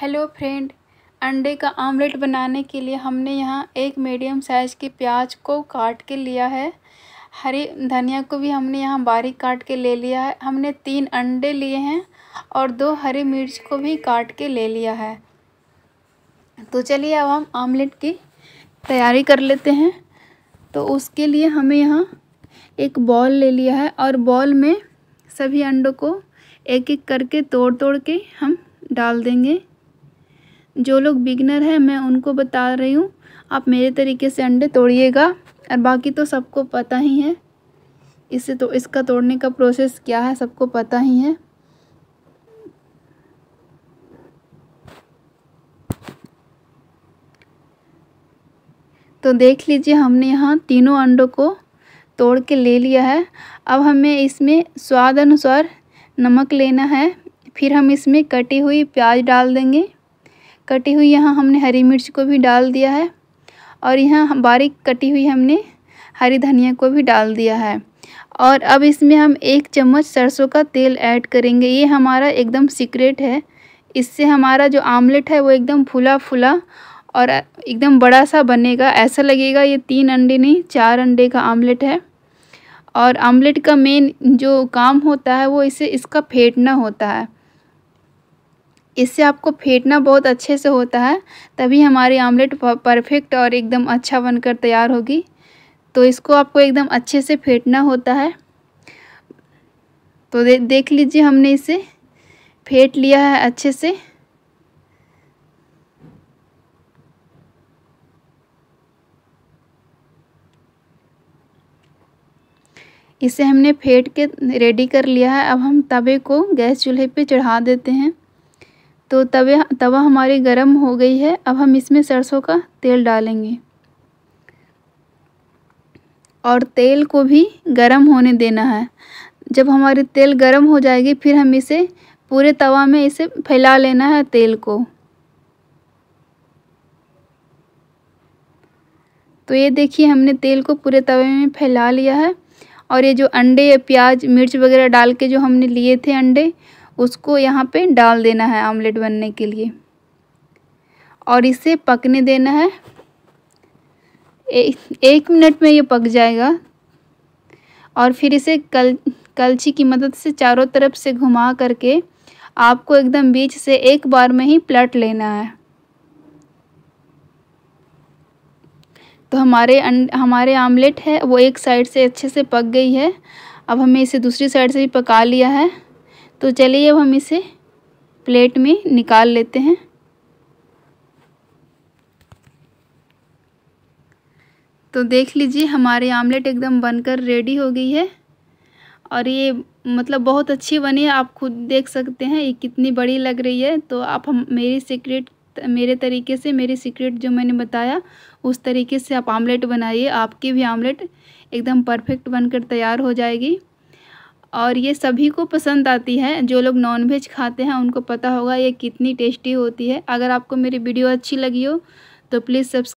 hello friend अंडे का omelette बनाने के लिए हमने यहाँ एक मीडियम साइज़ के प्याज को काट के लिया है हरी धनिया को भी हमने यहाँ बारीक काट के ले लिया है हमने तीन अंडे लिए हैं और दो हरी मिर्च को भी काट के ले लिया है तो चलिए अब हम आमलेट की तैयारी कर लेते हैं तो उसके लिए हमें यहाँ एक बॉल ले लिया है और बॉल में सभी अंडों को एक एक करके तोड़ तोड़ के हम डाल देंगे जो लोग बिगनर हैं मैं उनको बता रही हूँ आप मेरे तरीके से अंडे तोड़िएगा और बाकी तो सबको पता ही है इससे तो इसका तोड़ने का प्रोसेस क्या है सबको पता ही है तो देख लीजिए हमने यहाँ तीनों अंडों को तोड़ के ले लिया है अब हमें इसमें स्वाद अनुसार नमक लेना है फिर हम इसमें कटी हुई प्याज डाल देंगे कटी हुई यहाँ हमने हरी मिर्च को भी डाल दिया है और यहाँ बारीक कटी हुई हमने हरी धनिया को भी डाल दिया है और अब इसमें हम एक चम्मच सरसों का तेल ऐड करेंगे ये हमारा एकदम सीक्रेट है इससे हमारा जो आमलेट है वो एकदम फुला फुला और एकदम बड़ा सा बनेगा ऐसा लगेगा ये तीन अंडे नहीं चार अंडे का आमलेट है और आमलेट का मेन जो काम होता है वो इसे इसका फेंटना होता है इससे आपको फेंटना बहुत अच्छे से होता है तभी हमारी आमलेट परफेक्ट और एकदम अच्छा बनकर तैयार होगी तो इसको आपको एकदम अच्छे से फेंटना होता है तो दे, देख लीजिए हमने इसे फेंट लिया है अच्छे से इसे हमने फेंट के रेडी कर लिया है अब हम तवे को गैस चूल्हे पे चढ़ा देते हैं तो तवे तवा हमारी गरम हो गई है अब हम इसमें सरसों का तेल डालेंगे और तेल को भी गरम होने देना है जब हमारी तेल गरम हो जाएगी फिर हम इसे पूरे तवा में इसे फैला लेना है तेल को तो ये देखिए हमने तेल को पूरे तवे में फैला लिया है और ये जो अंडे या प्याज मिर्च वगैरह डाल के जो हमने लिए थे अंडे उसको यहाँ पे डाल देना है आमलेट बनने के लिए और इसे पकने देना है ए, एक मिनट में ये पक जाएगा और फिर इसे कल कलछी की मदद से चारों तरफ से घुमा करके आपको एकदम बीच से एक बार में ही प्लट लेना है तो हमारे अं हमारे आमलेट है वो एक साइड से अच्छे से पक गई है अब हमें इसे दूसरी साइड से भी पका लिया है तो चलिए अब हम इसे प्लेट में निकाल लेते हैं तो देख लीजिए हमारे आमलेट एकदम बनकर रेडी हो गई है और ये मतलब बहुत अच्छी बनी है आप खुद देख सकते हैं ये कितनी बड़ी लग रही है तो आप हम मेरी सीक्रेट मेरे तरीके से मेरी सीक्रेट जो मैंने बताया उस तरीके से आप आमलेट बनाइए आपकी भी आमलेट एकदम परफेक्ट बनकर तैयार हो जाएगी और ये सभी को पसंद आती है जो लोग नॉनवेज खाते हैं उनको पता होगा ये कितनी टेस्टी होती है अगर आपको मेरी वीडियो अच्छी लगी हो तो प्लीज़ सब्सक्राइब